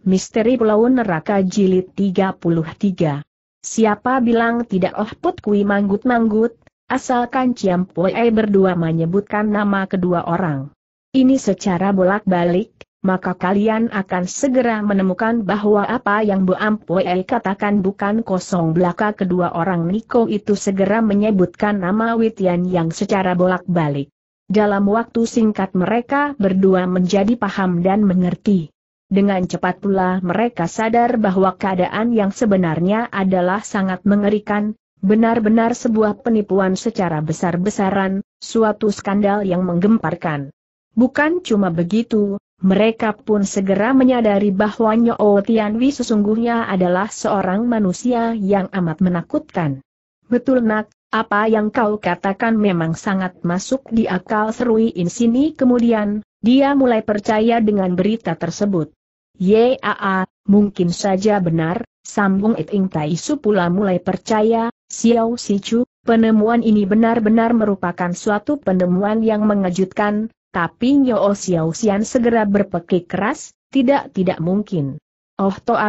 Misteri Pulau Neraka Jilid 33. Siapa bilang tidak oh put kui manggut-manggut, asalkan Ciam Poe berdua menyebutkan nama kedua orang. Ini secara bolak-balik, maka kalian akan segera menemukan bahwa apa yang Bu Ampoe katakan bukan kosong belaka kedua orang Niko itu segera menyebutkan nama Witian yang secara bolak-balik. Dalam waktu singkat mereka berdua menjadi paham dan mengerti. Dengan cepat pula mereka sadar bahwa keadaan yang sebenarnya adalah sangat mengerikan, benar-benar sebuah penipuan secara besar-besaran, suatu skandal yang menggemparkan. Bukan cuma begitu, mereka pun segera menyadari bahwa Nyo Tianwi sesungguhnya adalah seorang manusia yang amat menakutkan. Betul nak, apa yang kau katakan memang sangat masuk di akal serui insini kemudian, dia mulai percaya dengan berita tersebut. Yaa, mungkin saja benar, sambung Iting Taisu pula mulai percaya, Xiao Sichu, penemuan ini benar-benar merupakan suatu penemuan yang mengejutkan, tapi Nyo Xiao Xian segera berpekik keras, tidak-tidak mungkin. Oh toh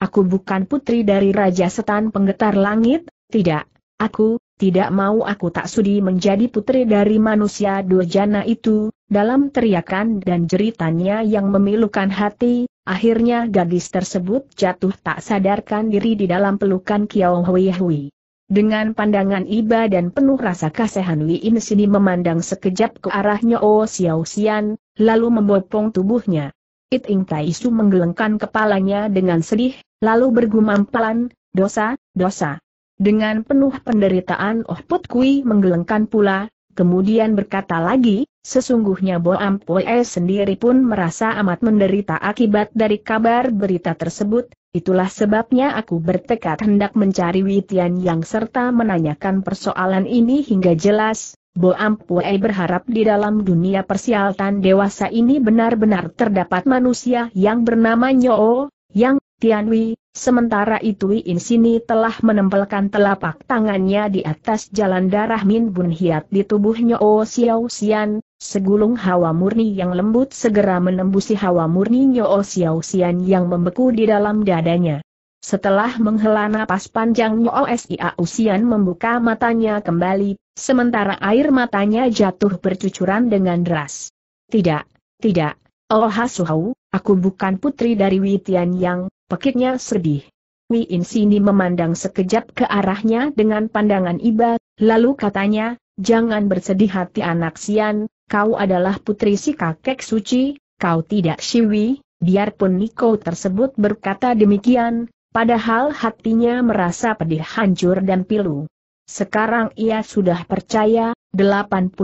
aku bukan putri dari Raja Setan Penggetar Langit, tidak, aku, tidak mau aku tak sudi menjadi putri dari manusia dua jana itu, dalam teriakan dan jeritannya yang memilukan hati, akhirnya gadis tersebut jatuh tak sadarkan diri di dalam pelukan Kiao Hui Hui. Dengan pandangan iba dan penuh rasa kasihan Wei In Sini memandang sekejap ke arahnya Oh Xiao Xian, lalu membopong tubuhnya. It Ing Tai Su menggelengkan kepalanya dengan sedih, lalu bergumam pelan, dosa, dosa. Dengan penuh penderitaan Oh Put Kui menggelengkan pula, kemudian berkata lagi, Sesungguhnya Boam Poe sendiri pun merasa amat menderita akibat dari kabar berita tersebut, itulah sebabnya aku bertekad hendak mencari Witian yang serta menanyakan persoalan ini hingga jelas, Boam E berharap di dalam dunia persialtan dewasa ini benar-benar terdapat manusia yang bernama Nyoo, yang Tianwi, sementara itu In Sini telah menempelkan telapak tangannya di atas jalan darah Min Bun Hiat di tubuh Nyoo Xiao Xian, Segulung hawa murni yang lembut segera menembusi hawa murni Nyo Xiao Xian yang membeku di dalam dadanya. Setelah menghela napas panjang Nyo Xiao Xian membuka matanya kembali, sementara air matanya jatuh bercucuran dengan deras. Tidak, tidak, Oh Hasuhau, aku bukan putri dari Witian yang, pekitnya sedih. Wi Sini memandang sekejap ke arahnya dengan pandangan iba, lalu katanya, jangan bersedih hati anak Sian, kau adalah putri si kakek suci, kau tidak siwi, biarpun Niko tersebut berkata demikian, padahal hatinya merasa pedih hancur dan pilu. Sekarang ia sudah percaya, 80%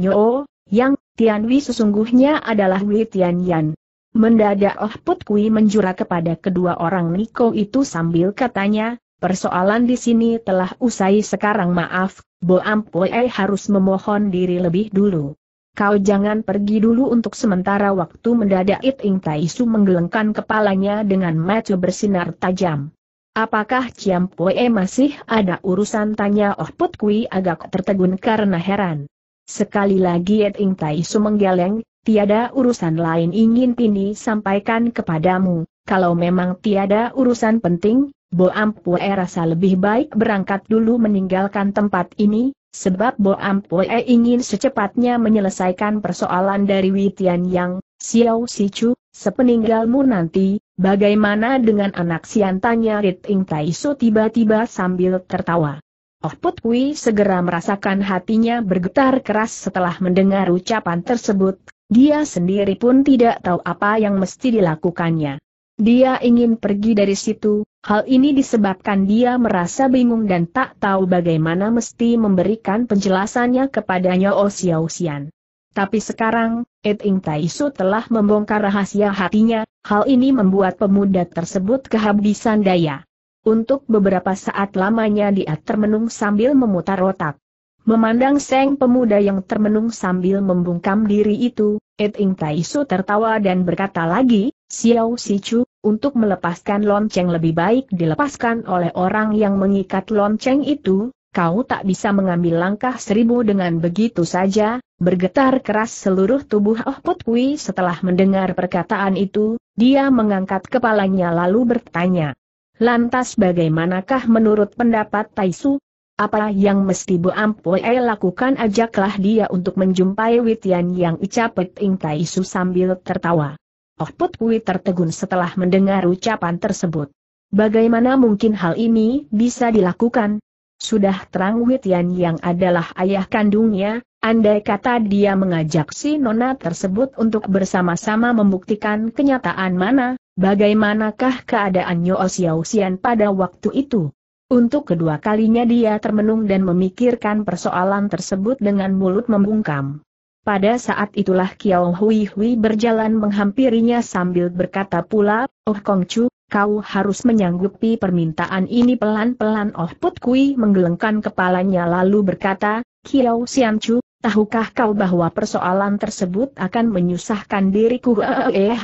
Nyo, yang Tianwi sesungguhnya adalah Wei Tianyan. Mendadak Oh Put Kui menjura kepada kedua orang Niko itu sambil katanya, Persoalan di sini telah usai sekarang maaf, Bo Ampue harus memohon diri lebih dulu. Kau jangan pergi dulu untuk sementara waktu mendadak It Ing Taisu menggelengkan kepalanya dengan mata bersinar tajam. Apakah Ciam Pue masih ada urusan tanya Oh Put Kui agak tertegun karena heran. Sekali lagi It Ing Taisu menggeleng, tiada urusan lain ingin Pini sampaikan kepadamu, kalau memang tiada urusan penting, Bo Ampue rasa lebih baik berangkat dulu meninggalkan tempat ini, sebab Bo Ampue ingin secepatnya menyelesaikan persoalan dari Witian Yang, Xiao Sichu, sepeninggalmu nanti, bagaimana dengan anak siantanya? Rit Ing Taisu tiba-tiba sambil tertawa. Oh Put segera merasakan hatinya bergetar keras setelah mendengar ucapan tersebut, dia sendiri pun tidak tahu apa yang mesti dilakukannya. Dia ingin pergi dari situ, Hal ini disebabkan dia merasa bingung dan tak tahu bagaimana mesti memberikan penjelasannya kepadanya Nyo Xiao Xian. Tapi sekarang, Tai Taisu telah membongkar rahasia hatinya, hal ini membuat pemuda tersebut kehabisan daya. Untuk beberapa saat lamanya dia termenung sambil memutar otak. Memandang seng pemuda yang termenung sambil membungkam diri itu, Tai Taisu tertawa dan berkata lagi, Xiao Chu, untuk melepaskan lonceng lebih baik dilepaskan oleh orang yang mengikat lonceng itu, kau tak bisa mengambil langkah seribu dengan begitu saja, bergetar keras seluruh tubuh Oh Put Kui setelah mendengar perkataan itu, dia mengangkat kepalanya lalu bertanya. Lantas bagaimanakah menurut pendapat Taisu? Apa yang mesti Bu Ampue lakukan ajaklah dia untuk menjumpai Witian yang icapet Ing Taisu sambil tertawa. Oh, Put Kui tertegun setelah mendengar ucapan tersebut. Bagaimana mungkin hal ini bisa dilakukan? Sudah terang Witian yang adalah ayah kandungnya, andai kata dia mengajak si nona tersebut untuk bersama-sama membuktikan kenyataan mana, bagaimanakah keadaan Nyo Xiao Xian pada waktu itu. Untuk kedua kalinya dia termenung dan memikirkan persoalan tersebut dengan mulut membungkam. Pada saat itulah Kiao Hui Hui berjalan menghampirinya sambil berkata pula, Oh Kong Chu, kau harus menyanggupi permintaan ini pelan-pelan Oh Put Kui menggelengkan kepalanya lalu berkata, Kiao Sian Chu, tahukah kau bahwa persoalan tersebut akan menyusahkan diriku eh, eh,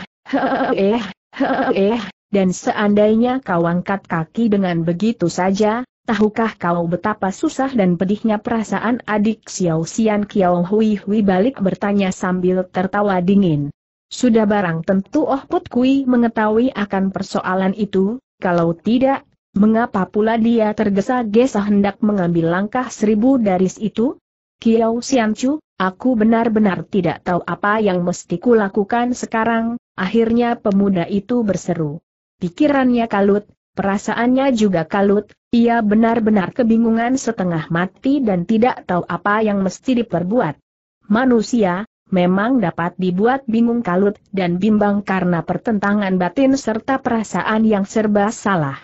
eh, eh, dan seandainya kau angkat kaki dengan begitu saja, Tahukah kau betapa susah dan pedihnya perasaan adik Xiao Xian Kiao Hui Hui balik bertanya sambil tertawa dingin. Sudah barang tentu Oh Put Kui mengetahui akan persoalan itu, kalau tidak, mengapa pula dia tergesa-gesa hendak mengambil langkah seribu daris itu? Kiao Chu, aku benar-benar tidak tahu apa yang mesti kulakukan sekarang, akhirnya pemuda itu berseru. Pikirannya kalut, Perasaannya juga kalut, ia benar-benar kebingungan setengah mati dan tidak tahu apa yang mesti diperbuat. Manusia, memang dapat dibuat bingung kalut dan bimbang karena pertentangan batin serta perasaan yang serba salah.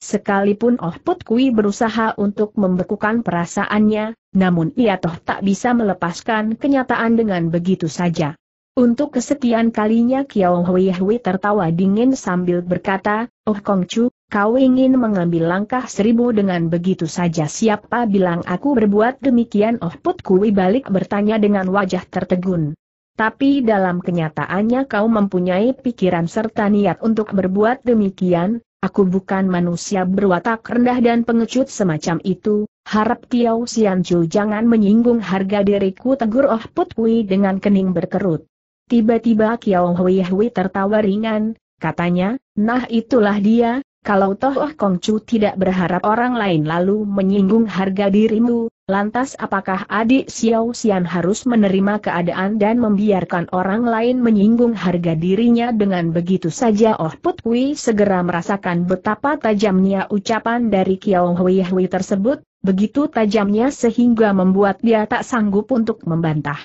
Sekalipun Oh Put Kui berusaha untuk membekukan perasaannya, namun ia toh tak bisa melepaskan kenyataan dengan begitu saja. Untuk kesekian kalinya Kiao Hui Hui tertawa dingin sambil berkata, Oh Chu, kau ingin mengambil langkah seribu dengan begitu saja siapa bilang aku berbuat demikian Oh Put Kui balik bertanya dengan wajah tertegun. Tapi dalam kenyataannya kau mempunyai pikiran serta niat untuk berbuat demikian, aku bukan manusia berwatak rendah dan pengecut semacam itu, harap Tiao Chu jangan menyinggung harga diriku tegur Oh Put Kui dengan kening berkerut. Tiba-tiba Kiao Hui Hui tertawa ringan, Katanya, nah itulah dia, kalau Toh Oh Kong Chu tidak berharap orang lain lalu menyinggung harga dirimu, lantas apakah adik Xiao Xian harus menerima keadaan dan membiarkan orang lain menyinggung harga dirinya dengan begitu saja Oh Put Kui segera merasakan betapa tajamnya ucapan dari Kiao Hui Hui tersebut, begitu tajamnya sehingga membuat dia tak sanggup untuk membantah.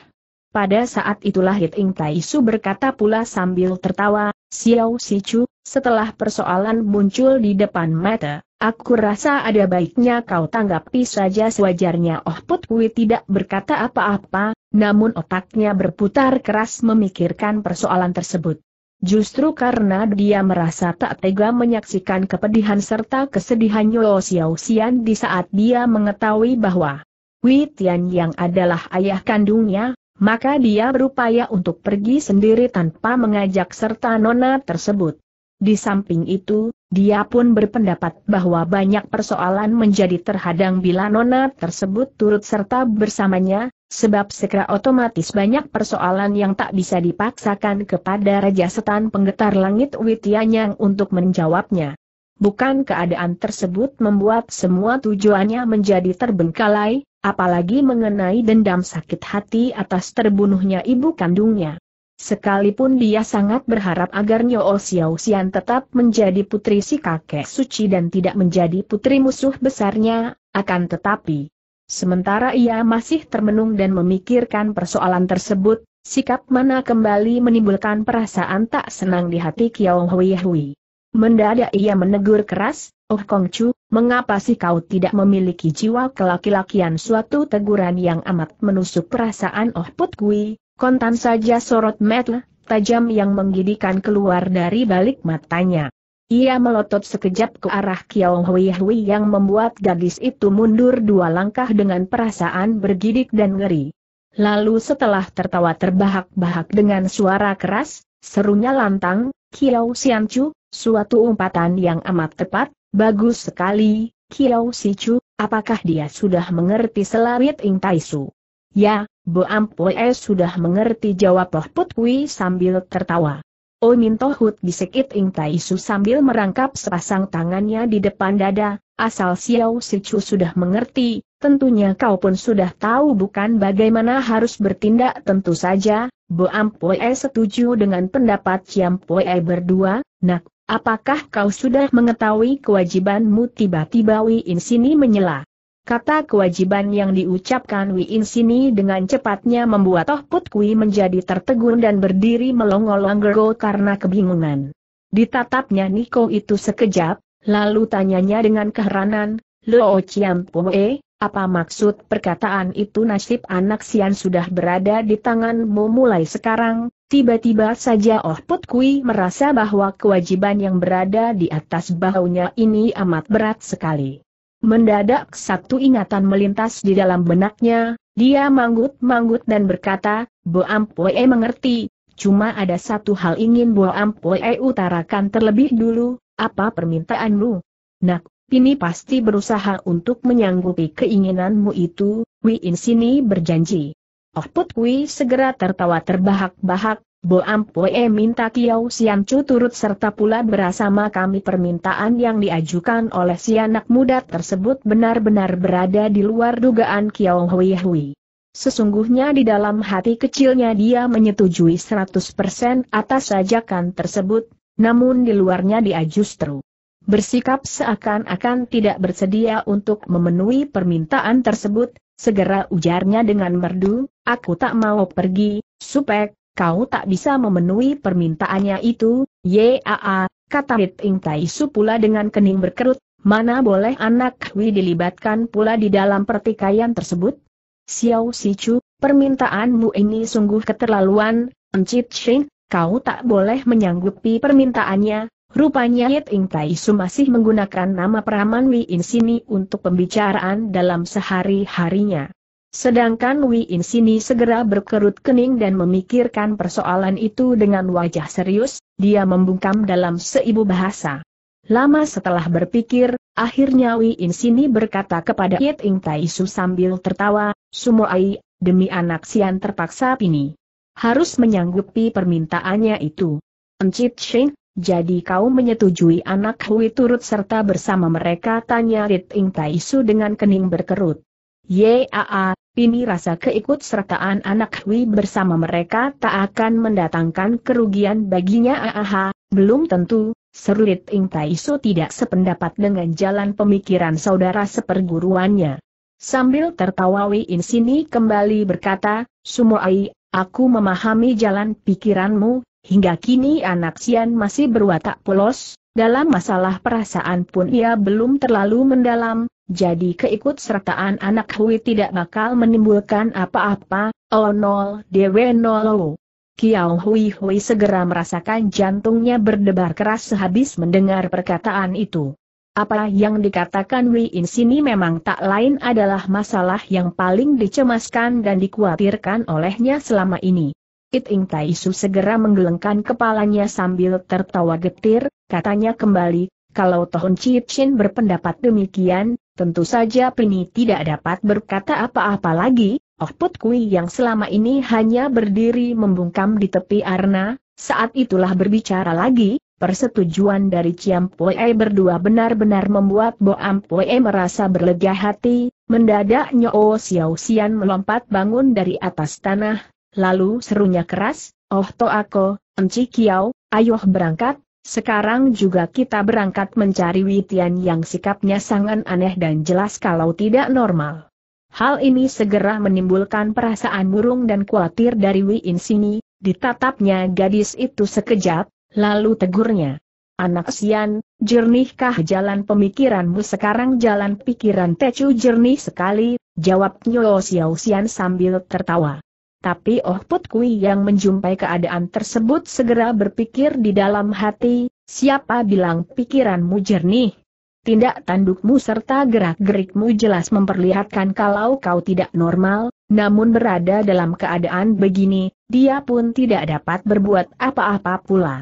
Pada saat itulah Hit Hiting Taisu berkata pula sambil tertawa, Xiao Sichu, setelah persoalan muncul di depan mata, aku rasa ada baiknya kau tanggapi saja sewajarnya Oh Put Kui tidak berkata apa-apa, namun otaknya berputar keras memikirkan persoalan tersebut. Justru karena dia merasa tak tega menyaksikan kepedihan serta kesedihan Yo Xiao Xian di saat dia mengetahui bahwa Wei Tian yang adalah ayah kandungnya, maka dia berupaya untuk pergi sendiri tanpa mengajak serta nona tersebut. Di samping itu, dia pun berpendapat bahwa banyak persoalan menjadi terhadang bila nona tersebut turut serta bersamanya, sebab segera otomatis banyak persoalan yang tak bisa dipaksakan kepada Raja Setan Penggetar Langit Witianyang untuk menjawabnya. Bukan keadaan tersebut membuat semua tujuannya menjadi terbengkalai, apalagi mengenai dendam sakit hati atas terbunuhnya ibu kandungnya. Sekalipun dia sangat berharap agar Nyo Xiao Xian tetap menjadi putri si kakek suci dan tidak menjadi putri musuh besarnya, akan tetapi. Sementara ia masih termenung dan memikirkan persoalan tersebut, sikap mana kembali menimbulkan perasaan tak senang di hati Kiao Hui Hui. Mendadak ia menegur keras, Oh Kong Chu, mengapa sih kau tidak memiliki jiwa kelaki-lakian suatu teguran yang amat menusuk perasaan Oh Put Kui, kontan saja sorot mata tajam yang menggidikan keluar dari balik matanya. Ia melotot sekejap ke arah Kiao Hui Hui yang membuat gadis itu mundur dua langkah dengan perasaan bergidik dan ngeri. Lalu setelah tertawa terbahak-bahak dengan suara keras, serunya lantang, Kiao Chu, Suatu umpatan yang amat tepat, bagus sekali, Kiao Sichu, apakah dia sudah mengerti selawit Ing Taisu? Ya, Bo Ampoe sudah mengerti jawab Poh Put sambil tertawa. Oh Minto Hut bisikit Ing Taisu sambil merangkap sepasang tangannya di depan dada, asal Xiao Sichu sudah mengerti, tentunya kau pun sudah tahu bukan bagaimana harus bertindak tentu saja, Bo Ampoe setuju dengan pendapat Ciampoe berdua, nak, Apakah kau sudah mengetahui kewajibanmu tiba-tiba Wi Insini menyela? Kata kewajiban yang diucapkan Wi Insini dengan cepatnya membuat Toh Put Kui menjadi tertegun dan berdiri melongol-longgol karena kebingungan. Ditatapnya Niko itu sekejap, lalu tanyanya dengan keheranan, Lo Chiam Pue, apa maksud perkataan itu nasib anak Sian sudah berada di tanganmu mulai sekarang? Tiba-tiba saja Oh Put Kui merasa bahwa kewajiban yang berada di atas bahunya ini amat berat sekali. Mendadak satu ingatan melintas di dalam benaknya, dia manggut-manggut dan berkata, Bo Ampue mengerti, cuma ada satu hal ingin Bo Ampue utarakan terlebih dulu, apa permintaanmu? Nak, Pini pasti berusaha untuk menyanggupi keinginanmu itu, Wi In sini berjanji. Oh Put Wi segera tertawa terbahak-bahak, Bo Ampue minta Kiau Sian Chu turut serta pula bersama kami permintaan yang diajukan oleh si anak muda tersebut benar-benar berada di luar dugaan Kiau Hui Hui. Sesungguhnya di dalam hati kecilnya dia menyetujui 100% atas ajakan tersebut, namun di luarnya dia justru bersikap seakan-akan tidak bersedia untuk memenuhi permintaan tersebut, segera ujarnya dengan merdu, aku tak mau pergi, supek, kau tak bisa memenuhi permintaannya itu, yaa, kata Tai Taisu pula dengan kening berkerut, mana boleh anak Hui dilibatkan pula di dalam pertikaian tersebut? Xiao Sichu, permintaanmu ini sungguh keterlaluan, Encik Sheng, kau tak boleh menyanggupi permintaannya, Rupanya Yit Ing Su masih menggunakan nama peraman Wi In Sini untuk pembicaraan dalam sehari-harinya. Sedangkan Wi In Sini segera berkerut kening dan memikirkan persoalan itu dengan wajah serius, dia membungkam dalam seibu bahasa. Lama setelah berpikir, akhirnya Wi In Sini berkata kepada Yit Ing Su sambil tertawa, Sumoai, demi anak Sian terpaksa pini. Harus menyanggupi permintaannya itu. Encik Sheng, jadi kau menyetujui anak Hui turut serta bersama mereka tanya Rit Ing Taisu dengan kening berkerut. Yaa, ini rasa keikutsertaan anak Hui bersama mereka tak akan mendatangkan kerugian baginya aha, belum tentu, seru Rit Ing Taisu tidak sependapat dengan jalan pemikiran saudara seperguruannya. Sambil tertawa Wei In Sini kembali berkata, Sumoai, aku memahami jalan pikiranmu, Hingga kini anak Sian masih berwatak polos, dalam masalah perasaan pun ia belum terlalu mendalam, jadi keikutsertaan anak Hui tidak bakal menimbulkan apa-apa, oh nol dewe nol Kiao Hui Hui segera merasakan jantungnya berdebar keras sehabis mendengar perkataan itu. Apa yang dikatakan Wei In sini memang tak lain adalah masalah yang paling dicemaskan dan dikhawatirkan olehnya selama ini. It Ing Taisu segera menggelengkan kepalanya sambil tertawa getir, katanya kembali, kalau Tohon Chin berpendapat demikian, tentu saja Pini tidak dapat berkata apa-apa lagi, Oh Put Kui yang selama ini hanya berdiri membungkam di tepi arna, saat itulah berbicara lagi, persetujuan dari Ciam Pue berdua benar-benar membuat Boam Pue merasa berlega hati, mendadak Nyo Xiao Xian melompat bangun dari atas tanah, lalu serunya keras, Oh Toako, Enci Kiao, ayoh berangkat, sekarang juga kita berangkat mencari Witian yang sikapnya sangat aneh dan jelas kalau tidak normal. Hal ini segera menimbulkan perasaan murung dan khawatir dari Wiin sini, ditatapnya gadis itu sekejap, lalu tegurnya. Anak Sian, jernihkah jalan pemikiranmu sekarang jalan pikiran Tecu jernih sekali, jawab Nyo Xiao Sian sambil tertawa. Tapi Oh Put Kui yang menjumpai keadaan tersebut segera berpikir di dalam hati, siapa bilang pikiranmu jernih? Tindak tandukmu serta gerak-gerikmu jelas memperlihatkan kalau kau tidak normal, namun berada dalam keadaan begini, dia pun tidak dapat berbuat apa-apa pula.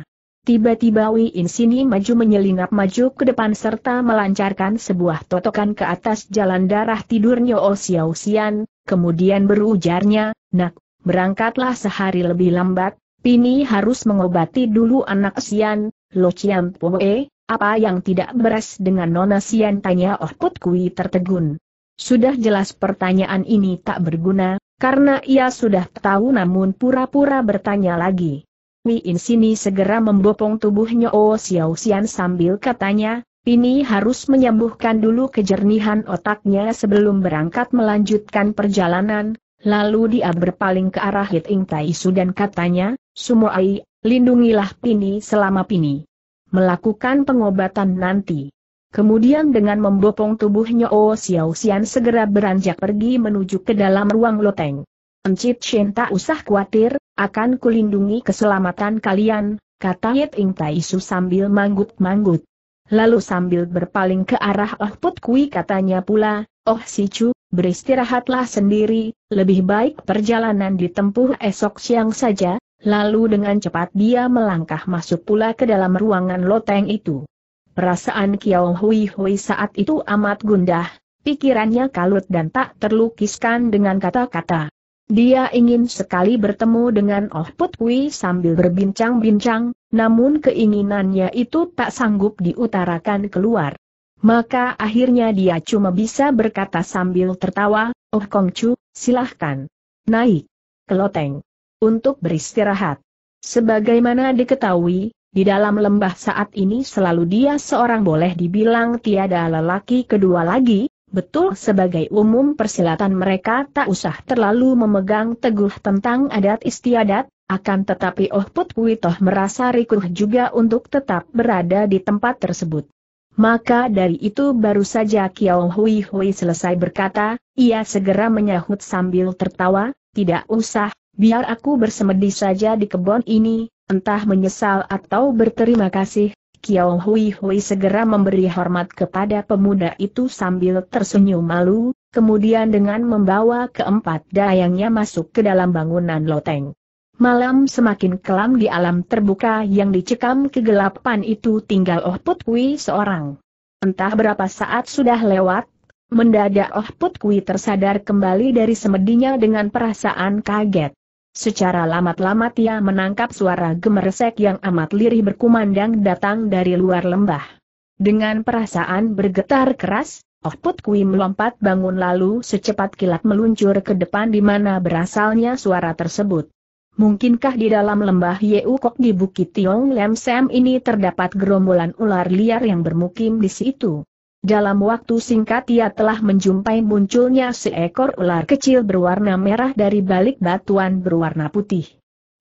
Tiba-tiba Wei Insini maju menyelinap maju ke depan serta melancarkan sebuah totokan ke atas jalan darah tidurnya Oh Xiao Xian, kemudian berujarnya, Nak, Berangkatlah sehari lebih lambat, Pini harus mengobati dulu anak Sian, Lo Chiam Poe, apa yang tidak beres dengan Nona Sian tanya Oh Put Kui tertegun. Sudah jelas pertanyaan ini tak berguna, karena ia sudah tahu namun pura-pura bertanya lagi. Wi In Sini segera membopong tubuhnya Oh Xiao Sian sambil katanya, Pini harus menyembuhkan dulu kejernihan otaknya sebelum berangkat melanjutkan perjalanan, Lalu dia berpaling ke arah Hit Ing Taisu dan katanya, Sumoai, lindungilah Pini selama Pini. Melakukan pengobatan nanti. Kemudian dengan membopong tubuhnya O Xiao Xian segera beranjak pergi menuju ke dalam ruang loteng. Encik Shen tak usah khawatir, akan kulindungi keselamatan kalian, kata Hit Ing Taisu sambil manggut-manggut. Lalu sambil berpaling ke arah Oh Put Kui katanya pula, Oh si Chu, beristirahatlah sendiri, lebih baik perjalanan ditempuh esok siang saja, lalu dengan cepat dia melangkah masuk pula ke dalam ruangan loteng itu. Perasaan Kiao Hui Hui saat itu amat gundah, pikirannya kalut dan tak terlukiskan dengan kata-kata. Dia ingin sekali bertemu dengan Oh Put Hui sambil berbincang-bincang, namun keinginannya itu tak sanggup diutarakan keluar. Maka akhirnya dia cuma bisa berkata sambil tertawa, Oh Kong Chu, silahkan. Naik. Keloteng. Untuk beristirahat. Sebagaimana diketahui, di dalam lembah saat ini selalu dia seorang boleh dibilang tiada lelaki kedua lagi, betul sebagai umum persilatan mereka tak usah terlalu memegang teguh tentang adat istiadat, akan tetapi Oh Put Witoh merasa rikuh juga untuk tetap berada di tempat tersebut. Maka dari itu baru saja Kiao Hui Hui selesai berkata, ia segera menyahut sambil tertawa, tidak usah, biar aku bersemedi saja di kebun ini, entah menyesal atau berterima kasih. Kiao Hui Hui segera memberi hormat kepada pemuda itu sambil tersenyum malu, kemudian dengan membawa keempat dayangnya masuk ke dalam bangunan loteng. Malam semakin kelam di alam terbuka yang dicekam kegelapan itu tinggal Oh Put Kui seorang. Entah berapa saat sudah lewat, mendadak Oh Put Kui tersadar kembali dari semedinya dengan perasaan kaget. Secara lamat-lamat ia menangkap suara gemersek yang amat lirih berkumandang datang dari luar lembah. Dengan perasaan bergetar keras, Oh Put Kui melompat bangun lalu secepat kilat meluncur ke depan di mana berasalnya suara tersebut. Mungkinkah di dalam lembah Yeukok di Bukit Tiong Lem Sam ini terdapat gerombolan ular liar yang bermukim di situ? Dalam waktu singkat ia telah menjumpai munculnya seekor ular kecil berwarna merah dari balik batuan berwarna putih.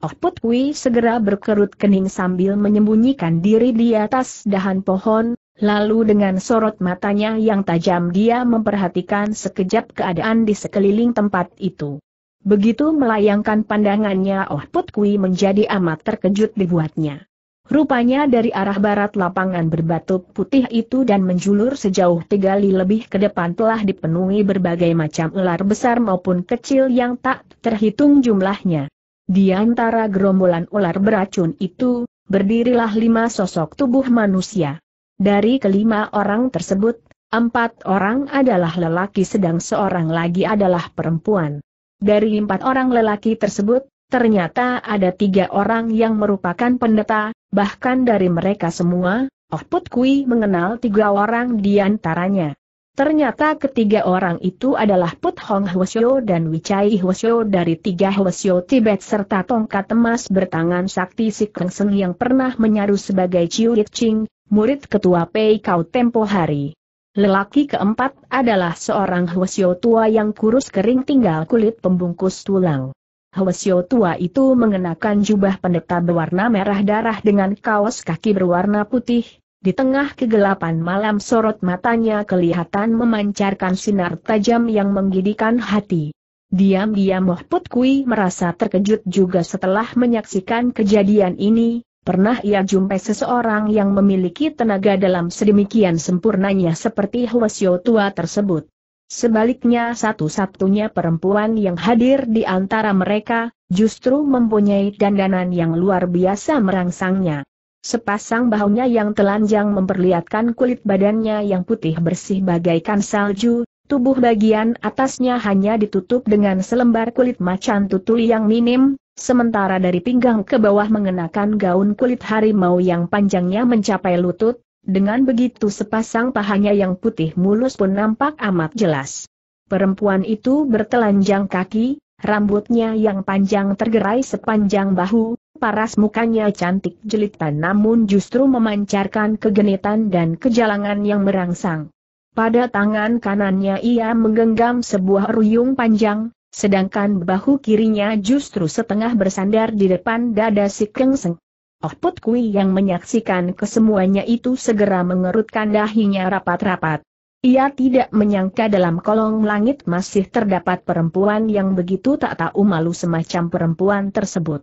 Oh Put Kui segera berkerut kening sambil menyembunyikan diri di atas dahan pohon, lalu dengan sorot matanya yang tajam dia memperhatikan sekejap keadaan di sekeliling tempat itu. Begitu melayangkan pandangannya Oh Put Kui menjadi amat terkejut dibuatnya. Rupanya dari arah barat lapangan berbatu putih itu dan menjulur sejauh tiga li lebih ke depan telah dipenuhi berbagai macam ular besar maupun kecil yang tak terhitung jumlahnya. Di antara gerombolan ular beracun itu, berdirilah lima sosok tubuh manusia. Dari kelima orang tersebut, empat orang adalah lelaki sedang seorang lagi adalah perempuan. Dari empat orang lelaki tersebut, ternyata ada tiga orang yang merupakan pendeta, bahkan dari mereka semua, Oh Put Kui mengenal tiga orang di antaranya. Ternyata ketiga orang itu adalah Put Hong Hwasyo dan Wichai Hwasyo dari tiga Hwasyo Tibet serta tongkat emas bertangan sakti si Kengseng yang pernah menyaru sebagai Chiu Ching, murid ketua Pei Kau tempo hari. Lelaki keempat adalah seorang Hwasyo tua yang kurus kering tinggal kulit pembungkus tulang. Hwasyo tua itu mengenakan jubah pendeta berwarna merah darah dengan kaos kaki berwarna putih, di tengah kegelapan malam sorot matanya kelihatan memancarkan sinar tajam yang menggidikan hati. Diam-diam Mohput Kui merasa terkejut juga setelah menyaksikan kejadian ini, Pernah ia jumpai seseorang yang memiliki tenaga dalam sedemikian sempurnanya seperti Hwasyo tua tersebut. Sebaliknya satu-satunya perempuan yang hadir di antara mereka, justru mempunyai dandanan yang luar biasa merangsangnya. Sepasang bahunya yang telanjang memperlihatkan kulit badannya yang putih bersih bagaikan salju, tubuh bagian atasnya hanya ditutup dengan selembar kulit macan tutul yang minim, Sementara dari pinggang ke bawah mengenakan gaun kulit harimau yang panjangnya mencapai lutut, dengan begitu sepasang pahanya yang putih mulus pun nampak amat jelas. Perempuan itu bertelanjang kaki, rambutnya yang panjang tergerai sepanjang bahu, paras mukanya cantik jelita namun justru memancarkan kegenitan dan kejalangan yang merangsang. Pada tangan kanannya ia menggenggam sebuah ruyung panjang, Sedangkan bahu kirinya justru setengah bersandar di depan dada si Kengseng. Oh Put Kui yang menyaksikan kesemuanya itu segera mengerutkan dahinya rapat-rapat. Ia tidak menyangka dalam kolong langit masih terdapat perempuan yang begitu tak tahu malu semacam perempuan tersebut.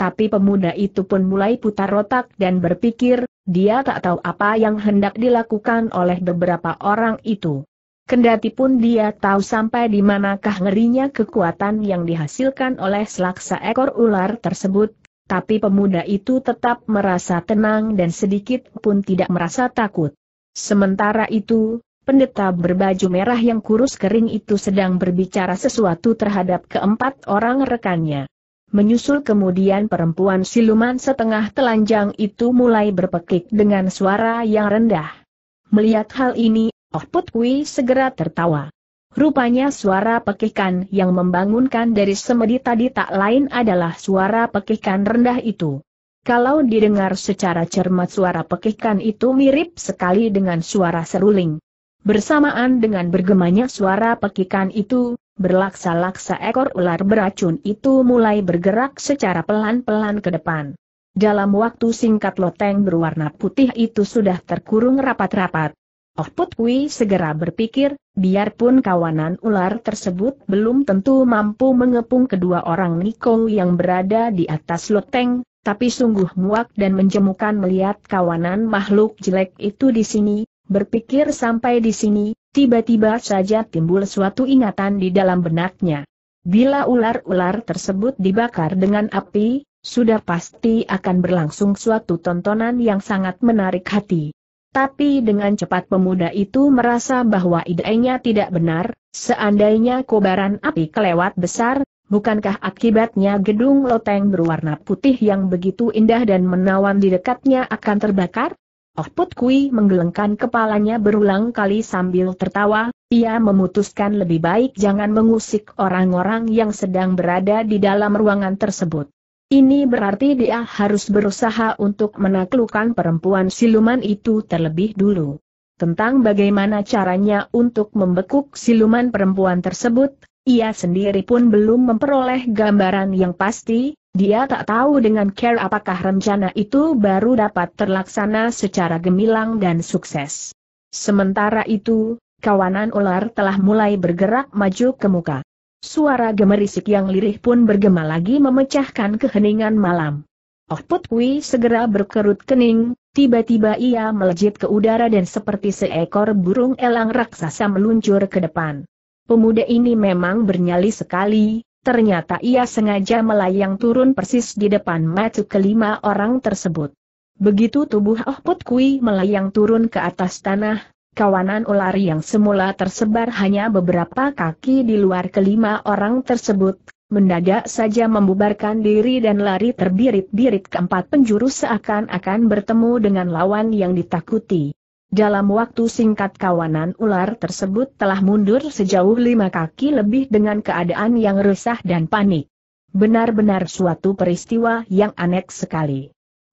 Tapi pemuda itu pun mulai putar otak dan berpikir, dia tak tahu apa yang hendak dilakukan oleh beberapa orang itu. Kendati pun dia tahu sampai di manakah ngerinya kekuatan yang dihasilkan oleh selaksa ekor ular tersebut, tapi pemuda itu tetap merasa tenang dan sedikit pun tidak merasa takut. Sementara itu, pendeta berbaju merah yang kurus kering itu sedang berbicara sesuatu terhadap keempat orang rekannya. Menyusul kemudian perempuan siluman setengah telanjang itu mulai berpekik dengan suara yang rendah. Melihat hal ini Oh Put segera tertawa. Rupanya suara pekikan yang membangunkan dari semedi tadi tak lain adalah suara pekikan rendah itu. Kalau didengar secara cermat suara pekikan itu mirip sekali dengan suara seruling. Bersamaan dengan bergemanya suara pekikan itu, berlaksa-laksa ekor ular beracun itu mulai bergerak secara pelan-pelan ke depan. Dalam waktu singkat loteng berwarna putih itu sudah terkurung rapat-rapat. Oh Put segera berpikir, biarpun kawanan ular tersebut belum tentu mampu mengepung kedua orang Nikong yang berada di atas loteng, tapi sungguh muak dan menjemukan melihat kawanan makhluk jelek itu di sini, berpikir sampai di sini, tiba-tiba saja timbul suatu ingatan di dalam benaknya. Bila ular-ular tersebut dibakar dengan api, sudah pasti akan berlangsung suatu tontonan yang sangat menarik hati. Tapi dengan cepat pemuda itu merasa bahwa idenya tidak benar, seandainya kobaran api kelewat besar, bukankah akibatnya gedung loteng berwarna putih yang begitu indah dan menawan di dekatnya akan terbakar? Oh Put Kui menggelengkan kepalanya berulang kali sambil tertawa, ia memutuskan lebih baik jangan mengusik orang-orang yang sedang berada di dalam ruangan tersebut. Ini berarti dia harus berusaha untuk menaklukkan perempuan siluman itu terlebih dulu. Tentang bagaimana caranya untuk membekuk siluman perempuan tersebut, ia sendiri pun belum memperoleh gambaran yang pasti, dia tak tahu dengan care apakah rencana itu baru dapat terlaksana secara gemilang dan sukses. Sementara itu, kawanan ular telah mulai bergerak maju ke muka. Suara gemerisik yang lirih pun bergema lagi memecahkan keheningan malam. Oh Put segera berkerut kening, tiba-tiba ia melejit ke udara dan seperti seekor burung elang raksasa meluncur ke depan. Pemuda ini memang bernyali sekali, Ternyata ia sengaja melayang turun persis di depan mata kelima orang tersebut. Begitu tubuh Oh Put melayang turun ke atas tanah, Kawanan ular yang semula tersebar hanya beberapa kaki di luar kelima orang tersebut, mendadak saja membubarkan diri dan lari terbirit-birit keempat penjuru seakan-akan bertemu dengan lawan yang ditakuti. Dalam waktu singkat kawanan ular tersebut telah mundur sejauh lima kaki lebih dengan keadaan yang resah dan panik. Benar-benar suatu peristiwa yang aneh sekali.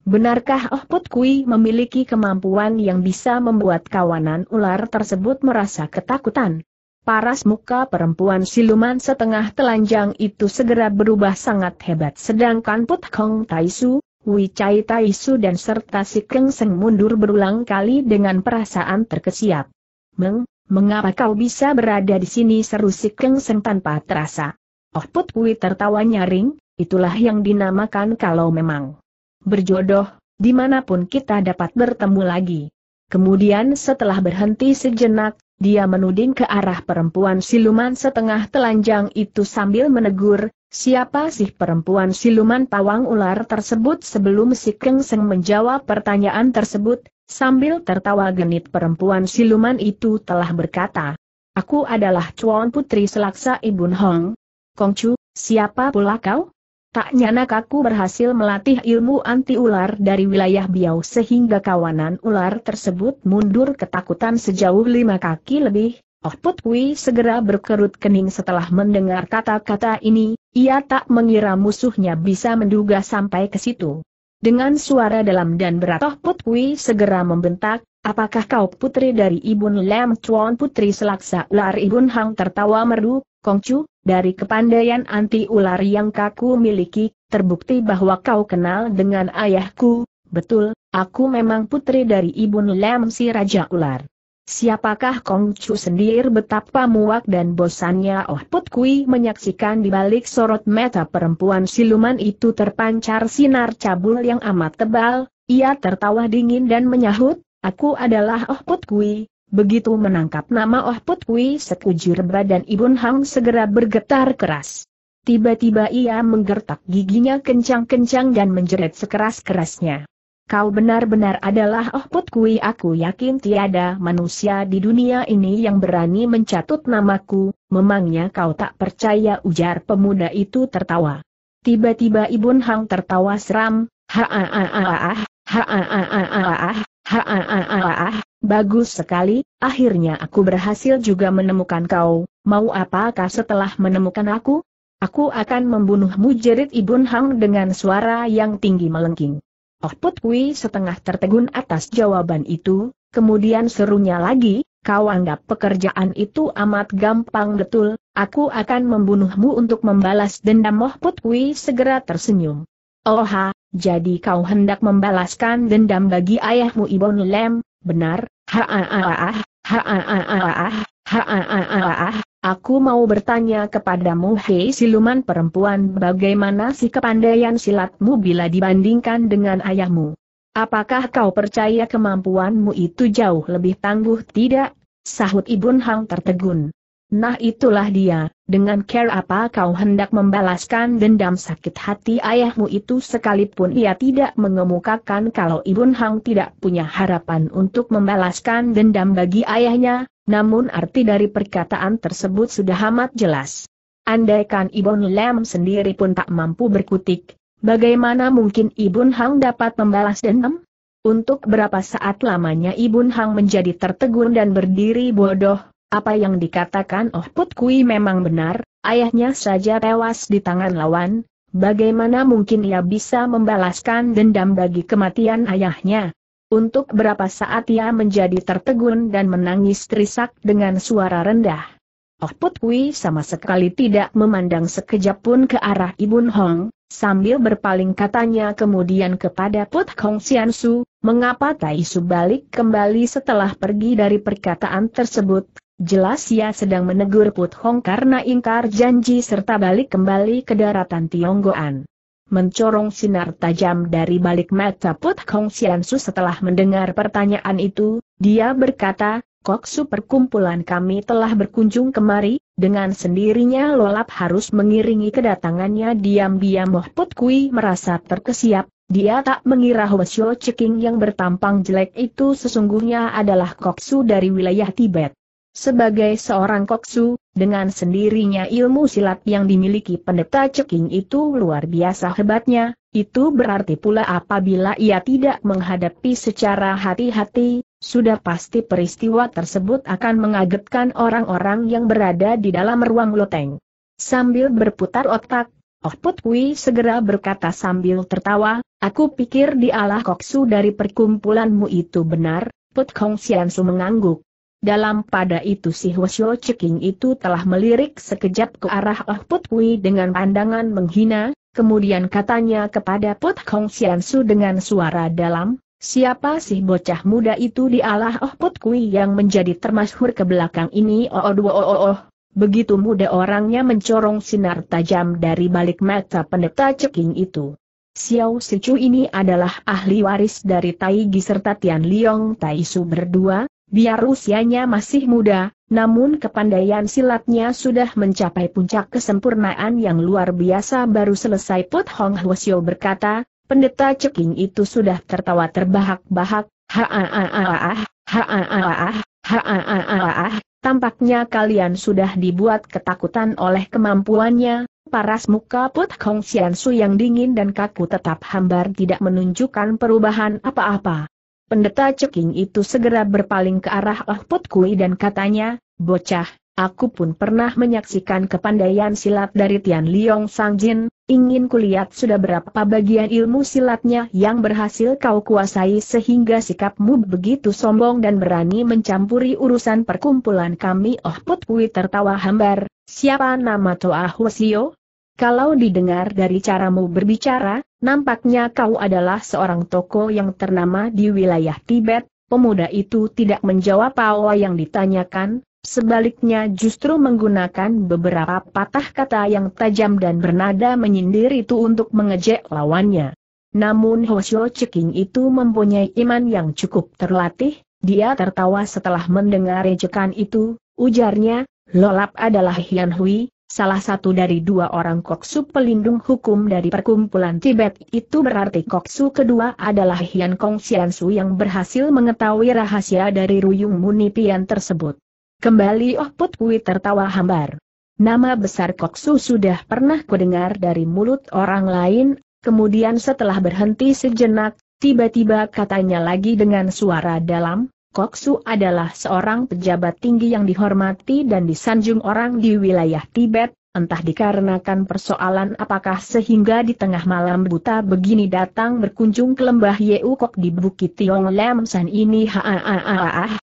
Benarkah Oh Put Kui memiliki kemampuan yang bisa membuat kawanan ular tersebut merasa ketakutan? Paras muka perempuan siluman setengah telanjang itu segera berubah sangat hebat sedangkan Put Kong Taisu, Wei Chai Taisu dan serta si Keng Seng mundur berulang kali dengan perasaan terkesiap. Meng, mengapa kau bisa berada di sini seru si Keng Seng tanpa terasa? Oh Put Kui tertawa nyaring, itulah yang dinamakan kalau memang berjodoh, dimanapun kita dapat bertemu lagi. Kemudian setelah berhenti sejenak, dia menuding ke arah perempuan siluman setengah telanjang itu sambil menegur, siapa sih perempuan siluman pawang ular tersebut sebelum si Kengseng menjawab pertanyaan tersebut, sambil tertawa genit perempuan siluman itu telah berkata, Aku adalah cuan Putri Selaksa Ibun Hong. Kongcu, siapa pula kau? Tak nyana kaku berhasil melatih ilmu anti-ular dari wilayah Biau sehingga kawanan ular tersebut mundur ketakutan sejauh lima kaki lebih. Oh Putwi segera berkerut kening setelah mendengar kata-kata ini, ia tak mengira musuhnya bisa menduga sampai ke situ. Dengan suara dalam dan beratoh Put segera membentak, apakah kau putri dari Ibu Lam Chuan putri selaksa ular Ibun Hang tertawa merdu, Kongcu, dari kepandaian anti ular yang kaku miliki, terbukti bahwa kau kenal dengan ayahku, betul, aku memang putri dari Ibu Lam si Raja Ular. Siapakah Kong Chu sendiri betapa muak dan bosannya Oh Put Kui menyaksikan di balik sorot mata perempuan siluman itu terpancar sinar cabul yang amat tebal, ia tertawa dingin dan menyahut, aku adalah Oh Put Kui. Begitu menangkap nama Oh Put Kui sekujur badan Ibun Hang segera bergetar keras. Tiba-tiba ia menggertak giginya kencang-kencang dan menjerit sekeras-kerasnya. Kau benar-benar adalah Oh Put Kui aku yakin tiada manusia di dunia ini yang berani mencatut namaku, memangnya kau tak percaya ujar pemuda itu tertawa. Tiba-tiba Ibun Hang tertawa seram, Ha ha ha ah, ah, haaah, haaah, ah. bagus sekali, akhirnya aku berhasil juga menemukan kau, mau apakah setelah menemukan aku? Aku akan membunuhmu jerit Ibun Hang dengan suara yang tinggi melengking. Oh Put Kui setengah tertegun atas jawaban itu, kemudian serunya lagi, kau anggap pekerjaan itu amat gampang betul, aku akan membunuhmu untuk membalas dendam Oh Put Kui segera tersenyum. Oha, jadi kau hendak membalaskan dendam bagi ayahmu Ibon Lem, benar? Ha ha ha ha ha ha ha ha ha ha ha ha Aku mau bertanya kepadamu hei siluman perempuan bagaimana si kepandaian silatmu bila dibandingkan dengan ayahmu? Apakah kau percaya kemampuanmu itu jauh lebih tangguh tidak? Sahut Ibun Hang tertegun. Nah itulah dia, dengan care apa kau hendak membalaskan dendam sakit hati ayahmu itu sekalipun ia tidak mengemukakan kalau Ibun Hang tidak punya harapan untuk membalaskan dendam bagi ayahnya, namun arti dari perkataan tersebut sudah amat jelas. Andaikan ibun Lam sendiri pun tak mampu berkutik, bagaimana mungkin Ibun Hang dapat membalas dendam? Untuk berapa saat lamanya Ibun Hang menjadi tertegun dan berdiri bodoh, apa yang dikatakan Oh Put Kui memang benar, ayahnya saja tewas di tangan lawan, bagaimana mungkin ia bisa membalaskan dendam bagi kematian ayahnya? Untuk berapa saat ia menjadi tertegun dan menangis terisak dengan suara rendah. Oh Put Kui sama sekali tidak memandang sekejap pun ke arah Ibun Hong, sambil berpaling katanya kemudian kepada Put Hong Sian Su, mengapa Tai Su balik kembali setelah pergi dari perkataan tersebut, Jelas ia sedang menegur Put Hong karena ingkar janji serta balik kembali ke daratan Tionggoan. Mencorong sinar tajam dari balik mata Put Hong Siansu setelah mendengar pertanyaan itu, dia berkata, Koksu perkumpulan kami telah berkunjung kemari, dengan sendirinya Lolap harus mengiringi kedatangannya diam-diam Moh Put Kui merasa terkesiap, dia tak mengira Hwasyo Ceking yang bertampang jelek itu sesungguhnya adalah Koksu dari wilayah Tibet. Sebagai seorang koksu, dengan sendirinya ilmu silat yang dimiliki pendeta ceking itu luar biasa hebatnya, itu berarti pula apabila ia tidak menghadapi secara hati-hati, sudah pasti peristiwa tersebut akan mengagetkan orang-orang yang berada di dalam ruang loteng. Sambil berputar otak, Oh Put Kui segera berkata sambil tertawa, aku pikir dialah koksu dari perkumpulanmu itu benar, Put Kong Siansu mengangguk. Dalam pada itu si Hwasyo Ceking itu telah melirik sekejap ke arah Oh Put Kui dengan pandangan menghina, kemudian katanya kepada Put Kong Sian Su dengan suara dalam, siapa sih bocah muda itu di alah Oh Put Kui yang menjadi termasyhur ke belakang ini oh oh oh oh oh. Begitu muda orangnya mencorong sinar tajam dari balik mata pendeta Ceking itu. Xiao Sichu ini adalah ahli waris dari Tai Gi serta Tian Liong Tai Su berdua, Biar usianya masih muda, namun kepandaian silatnya sudah mencapai puncak kesempurnaan yang luar biasa baru selesai put Hong Hwasyo berkata, pendeta ceking itu sudah tertawa terbahak-bahak, ha-a-a-a-ah, ha-a-a-a-ah, ha-a-a-a-ah, tampaknya kalian sudah dibuat ketakutan oleh kemampuannya, paras muka ha Hong ha yang dingin dan kaku tetap hambar tidak menunjukkan perubahan apa-apa. Pendeta Ceking itu segera berpaling ke arah Oh Put Kui dan katanya, Bocah, aku pun pernah menyaksikan kepandaian silat dari Tian Liong Jin. ingin kulihat sudah berapa bagian ilmu silatnya yang berhasil kau kuasai sehingga sikapmu begitu sombong dan berani mencampuri urusan perkumpulan kami Oh Put Kui tertawa hambar, siapa nama Toa Hwasio? Kalau didengar dari caramu berbicara, nampaknya kau adalah seorang toko yang ternama di wilayah Tibet, pemuda itu tidak menjawab apa yang ditanyakan, sebaliknya justru menggunakan beberapa patah kata yang tajam dan bernada menyindir itu untuk mengejek lawannya. Namun Hoshio Ceking itu mempunyai iman yang cukup terlatih, dia tertawa setelah mendengar ejekan itu, ujarnya, Lolap adalah Hian Hui, Salah satu dari dua orang koksu pelindung hukum dari perkumpulan Tibet itu berarti koksu kedua adalah Hian Kong Xiansu yang berhasil mengetahui rahasia dari Ruyung Munipian tersebut. Kembali Oh Put Kui tertawa hambar. Nama besar koksu sudah pernah kudengar dari mulut orang lain, kemudian setelah berhenti sejenak, tiba-tiba katanya lagi dengan suara dalam, Koksu adalah seorang pejabat tinggi yang dihormati dan disanjung orang di wilayah Tibet, entah dikarenakan persoalan apakah sehingga di tengah malam buta begini datang berkunjung ke lembah Kok di Bukit Tiong Lam San ini ha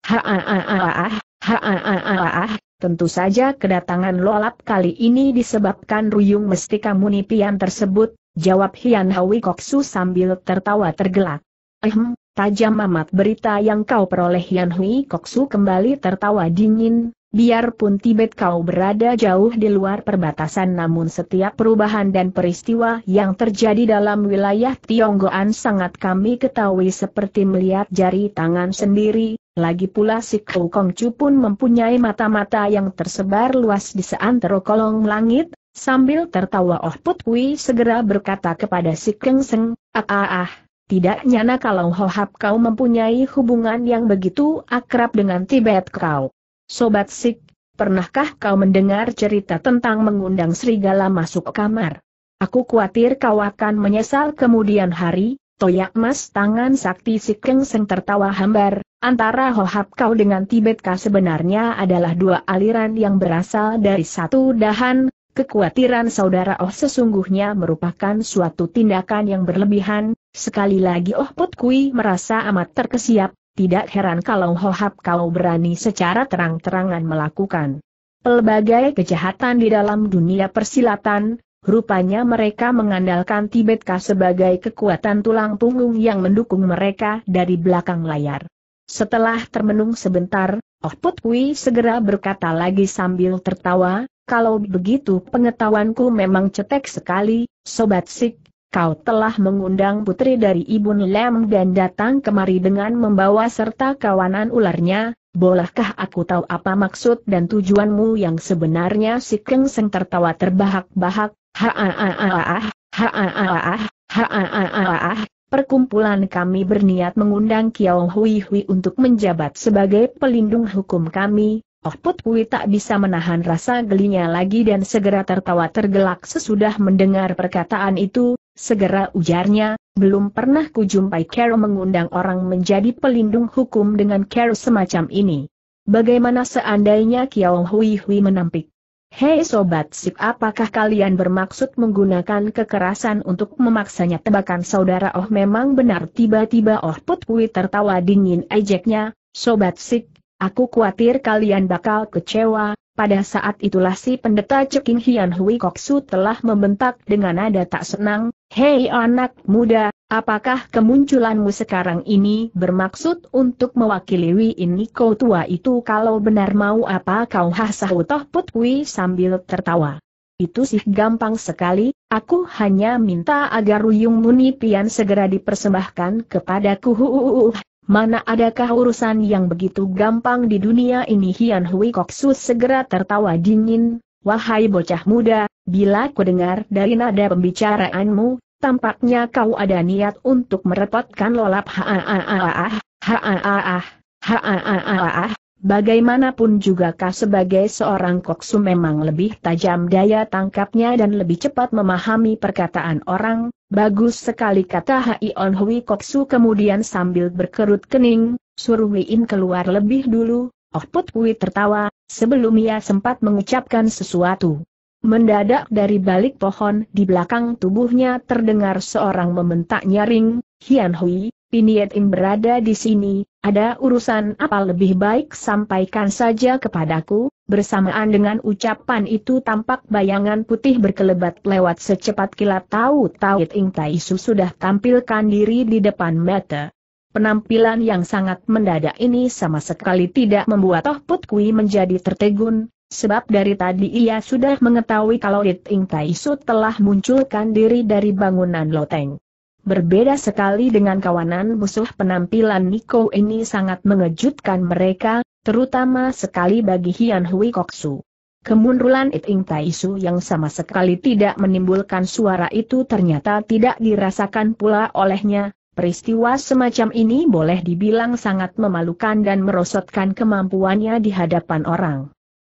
ha ha Tentu saja kedatangan lolap kali ini disebabkan Ruyung kamu nipian tersebut, jawab Hian Hawi Koksu sambil tertawa tergelak. Ehm, Tajam amat berita yang kau peroleh Yan Hui Koksu kembali tertawa dingin, biarpun Tibet kau berada jauh di luar perbatasan namun setiap perubahan dan peristiwa yang terjadi dalam wilayah Tionggoan sangat kami ketahui seperti melihat jari tangan sendiri, lagi pula si Kong Kongcu pun mempunyai mata-mata yang tersebar luas di seantero kolong langit, sambil tertawa Oh Put Kui segera berkata kepada si Keng Seng, ah ah ah tidak nyana kalau Hohap kau mempunyai hubungan yang begitu akrab dengan Tibet kau. Sobat Sik, pernahkah kau mendengar cerita tentang mengundang serigala masuk kamar? Aku khawatir kau akan menyesal kemudian hari, Toyak mas tangan sakti Sikeng seng tertawa hambar, antara Hohap kau dengan Tibet kau sebenarnya adalah dua aliran yang berasal dari satu dahan, kekhawatiran saudara Oh sesungguhnya merupakan suatu tindakan yang berlebihan, Sekali lagi Oh Put Kui merasa amat terkesiap, tidak heran kalau Hohap kau berani secara terang-terangan melakukan pelbagai kejahatan di dalam dunia persilatan, rupanya mereka mengandalkan Tibetka sebagai kekuatan tulang punggung yang mendukung mereka dari belakang layar. Setelah termenung sebentar, Oh Put Kui segera berkata lagi sambil tertawa, kalau begitu pengetahuanku memang cetek sekali, Sobat Sik, kau telah mengundang putri dari Ibu Nilam dan datang kemari dengan membawa serta kawanan ularnya, bolehkah aku tahu apa maksud dan tujuanmu yang sebenarnya si Kengseng tertawa terbahak-bahak, ha ha ha ha'a'a'a'ah, ha'a'a'ah, ha'a'a'ah, perkumpulan kami berniat mengundang Kiao Hui Hui untuk menjabat sebagai pelindung hukum kami, Oh Put hui tak bisa menahan rasa gelinya lagi dan segera tertawa tergelak sesudah mendengar perkataan itu, Segera ujarnya, belum pernah kujumpai Carol mengundang orang menjadi pelindung hukum dengan Carol semacam ini. Bagaimana seandainya Kiao Hui Hui menampik? Hei Sobat Sip apakah kalian bermaksud menggunakan kekerasan untuk memaksanya tebakan saudara Oh memang benar tiba-tiba Oh Put Hui tertawa dingin ejeknya, Sobat Sip, aku khawatir kalian bakal kecewa, pada saat itulah si pendeta Ceking Hian Hui Koksu telah membentak dengan nada tak senang, Hei anak muda, apakah kemunculanmu sekarang ini bermaksud untuk mewakili ini kau tua itu kalau benar mau apa kau hasahu put putwi sambil tertawa. Itu sih gampang sekali, aku hanya minta agar Ruyung Muni Pian segera dipersembahkan kepadaku. Mana adakah urusan yang begitu gampang di dunia ini Hian Hui kok Koksu segera tertawa dingin, Wahai bocah muda, bila ku dengar dari nada pembicaraanmu, Tampaknya kau ada niat untuk merepotkan lolap haaah, haaah, haaah, bagaimanapun juga kau sebagai seorang koksu memang lebih tajam daya tangkapnya dan lebih cepat memahami perkataan orang, bagus sekali kata Haion Hui Koksu kemudian sambil berkerut kening, suruh Wiin keluar lebih dulu, Oh Put Hui tertawa, sebelum ia sempat mengucapkan sesuatu. Mendadak dari balik pohon di belakang tubuhnya terdengar seorang mementak nyaring, Hian Hui, Piniet Im berada di sini, ada urusan apa lebih baik sampaikan saja kepadaku, bersamaan dengan ucapan itu tampak bayangan putih berkelebat lewat secepat kilat tahu tahu Ing Taisu sudah tampilkan diri di depan mata. Penampilan yang sangat mendadak ini sama sekali tidak membuat Toh Put Kui menjadi tertegun, Sebab dari tadi ia sudah mengetahui kalau It Ing Taisu telah munculkan diri dari bangunan loteng. Berbeda sekali dengan kawanan musuh penampilan Niko ini sangat mengejutkan mereka, terutama sekali bagi Hian Hui Koksu. Kemunduran It Ing Taisu yang sama sekali tidak menimbulkan suara itu ternyata tidak dirasakan pula olehnya, peristiwa semacam ini boleh dibilang sangat memalukan dan merosotkan kemampuannya di hadapan orang.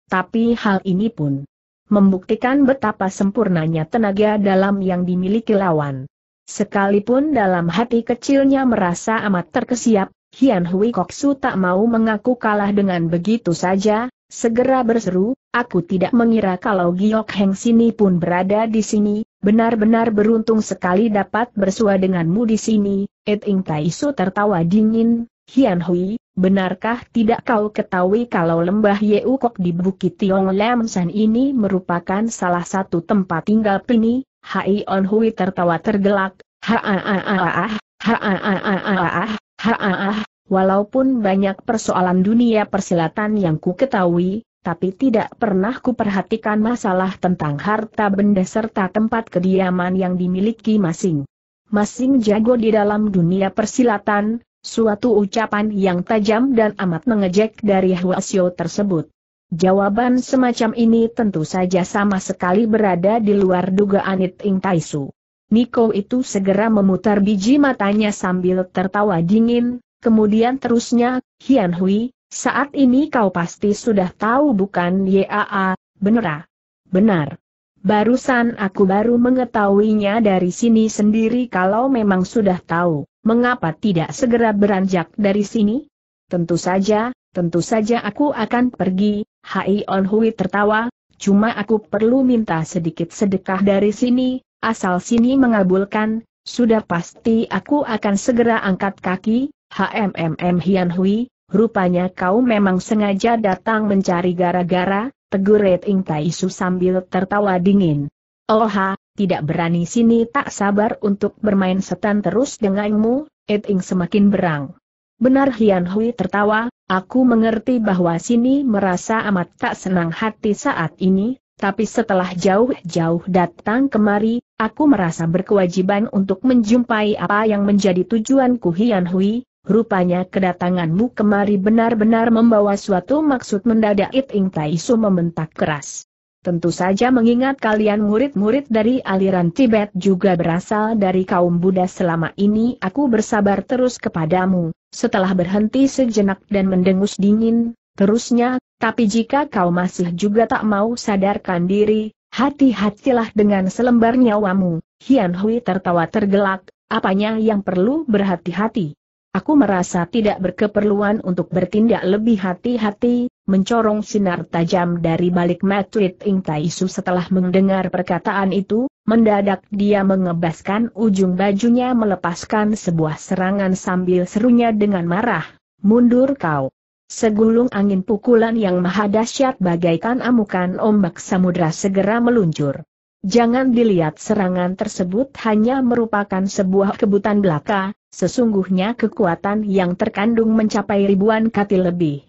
Tapi hal ini pun membuktikan betapa sempurnanya tenaga dalam yang dimiliki lawan. Sekalipun dalam hati kecilnya merasa amat terkesiap, Hian Hui Koksu tak mau mengaku kalah dengan begitu saja, segera berseru, aku tidak mengira kalau Giok Heng sini pun berada di sini, benar-benar beruntung sekali dapat bersua denganmu di sini, Tai Su tertawa dingin, Hian Hui, Benarkah tidak kau ketahui kalau lembah Yeukok di Bukit Tiong San ini merupakan salah satu tempat tinggal Pini? Hai On Hui tertawa tergelak, haaah, haaah, haaah, walaupun banyak persoalan dunia persilatan yang ku ketahui, tapi tidak pernah kuperhatikan masalah tentang harta benda serta tempat kediaman yang dimiliki masing. Masing jago di dalam dunia persilatan, suatu ucapan yang tajam dan amat mengejek dari Huasio tersebut. Jawaban semacam ini tentu saja sama sekali berada di luar dugaan It Ing Taisu. Niko itu segera memutar biji matanya sambil tertawa dingin, kemudian terusnya, Hian Hui, saat ini kau pasti sudah tahu bukan YAA, ah? benar, Benar. Barusan aku baru mengetahuinya dari sini sendiri kalau memang sudah tahu, mengapa tidak segera beranjak dari sini? Tentu saja, tentu saja aku akan pergi, Hai On Hui tertawa, cuma aku perlu minta sedikit sedekah dari sini, asal sini mengabulkan, sudah pasti aku akan segera angkat kaki, HMMM Hian Hui, rupanya kau memang sengaja datang mencari gara-gara, tegur Ing Taisu sambil tertawa dingin. Oha, oh tidak berani sini tak sabar untuk bermain setan terus denganmu, Ing semakin berang. Benar Hian Hui tertawa, aku mengerti bahwa sini merasa amat tak senang hati saat ini, tapi setelah jauh-jauh datang kemari, aku merasa berkewajiban untuk menjumpai apa yang menjadi tujuanku Hian Hui, Rupanya kedatanganmu kemari benar-benar membawa suatu maksud mendadak It Ing Taisu membentak keras. Tentu saja mengingat kalian murid-murid dari aliran Tibet juga berasal dari kaum Buddha selama ini aku bersabar terus kepadamu, setelah berhenti sejenak dan mendengus dingin, terusnya, tapi jika kau masih juga tak mau sadarkan diri, hati-hatilah dengan selembar nyawamu, Hian Hui tertawa tergelak, apanya yang perlu berhati-hati. Aku merasa tidak berkeperluan untuk bertindak lebih hati-hati, mencorong sinar tajam dari balik matrit Ing Taisu setelah mendengar perkataan itu, mendadak dia mengebaskan ujung bajunya melepaskan sebuah serangan sambil serunya dengan marah, mundur kau. Segulung angin pukulan yang maha dahsyat bagaikan amukan ombak samudra segera meluncur. Jangan dilihat serangan tersebut hanya merupakan sebuah kebutan belaka, Sesungguhnya kekuatan yang terkandung mencapai ribuan kati lebih.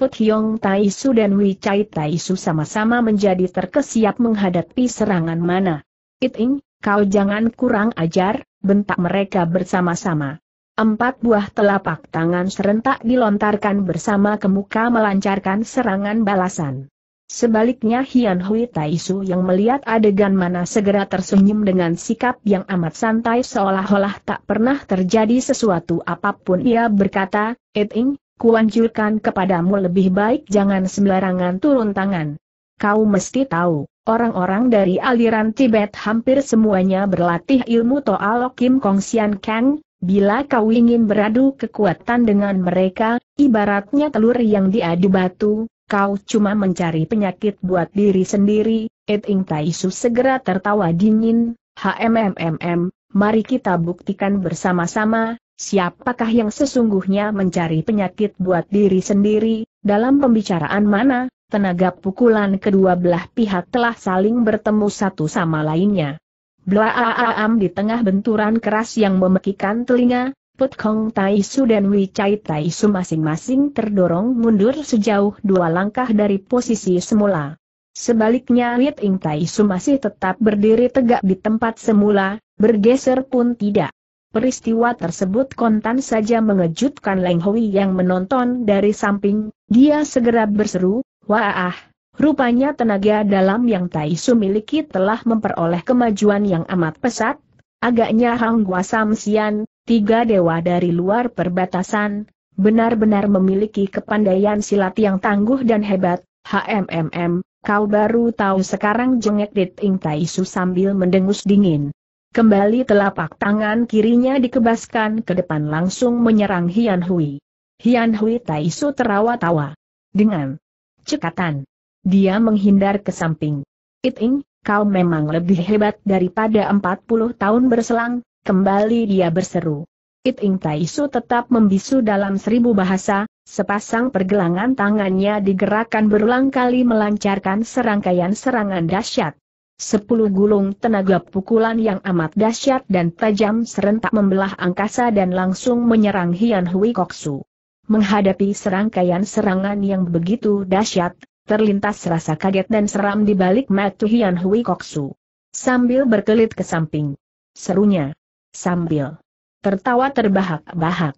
Put Hyong Taisu dan Wei Chai Taisu sama-sama menjadi terkesiap menghadapi serangan mana. Iting, kau jangan kurang ajar, bentak mereka bersama-sama. Empat buah telapak tangan serentak dilontarkan bersama ke muka melancarkan serangan balasan. Sebaliknya Hian Hui Taisu yang melihat adegan mana segera tersenyum dengan sikap yang amat santai seolah-olah tak pernah terjadi sesuatu apapun. Ia berkata, Eting, kuanjurkan kepadamu lebih baik jangan sembarangan turun tangan. Kau mesti tahu, orang-orang dari aliran Tibet hampir semuanya berlatih ilmu Toa Kim Kong Sian Kang, Bila kau ingin beradu kekuatan dengan mereka, ibaratnya telur yang diadu batu, kau cuma mencari penyakit buat diri sendiri, Eting Taisu segera tertawa dingin, HMMMM, mari kita buktikan bersama-sama, siapakah yang sesungguhnya mencari penyakit buat diri sendiri, dalam pembicaraan mana, tenaga pukulan kedua belah pihak telah saling bertemu satu sama lainnya. Blaaam di tengah benturan keras yang memekikan telinga, Put Kong Tai Su dan Wei Chai Tai Su masing-masing terdorong mundur sejauh dua langkah dari posisi semula. Sebaliknya Wei Ting Tai Su masih tetap berdiri tegak di tempat semula, bergeser pun tidak. Peristiwa tersebut kontan saja mengejutkan Leng Hui yang menonton dari samping, dia segera berseru, Wah, rupanya tenaga dalam yang Tai Su miliki telah memperoleh kemajuan yang amat pesat, Agaknya Hang Guasam Sian, tiga dewa dari luar perbatasan, benar-benar memiliki kepandaian silat yang tangguh dan hebat, HMMM, kau baru tahu sekarang jengek Diting Taisu sambil mendengus dingin. Kembali telapak tangan kirinya dikebaskan ke depan langsung menyerang Hian Hui. Hian Hui Taisu terawa-tawa. Dengan cekatan. Dia menghindar ke samping. Iting, kau memang lebih hebat daripada 40 tahun berselang, Kembali dia berseru. It Ing Taisu tetap membisu dalam seribu bahasa, sepasang pergelangan tangannya digerakkan berulang kali melancarkan serangkaian serangan dahsyat. Sepuluh gulung tenaga pukulan yang amat dahsyat dan tajam serentak membelah angkasa dan langsung menyerang Hian Hui Koksu. Menghadapi serangkaian serangan yang begitu dahsyat, terlintas rasa kaget dan seram di balik mata Hian Hui Koksu. Sambil berkelit ke samping. Serunya, sambil tertawa terbahak-bahak.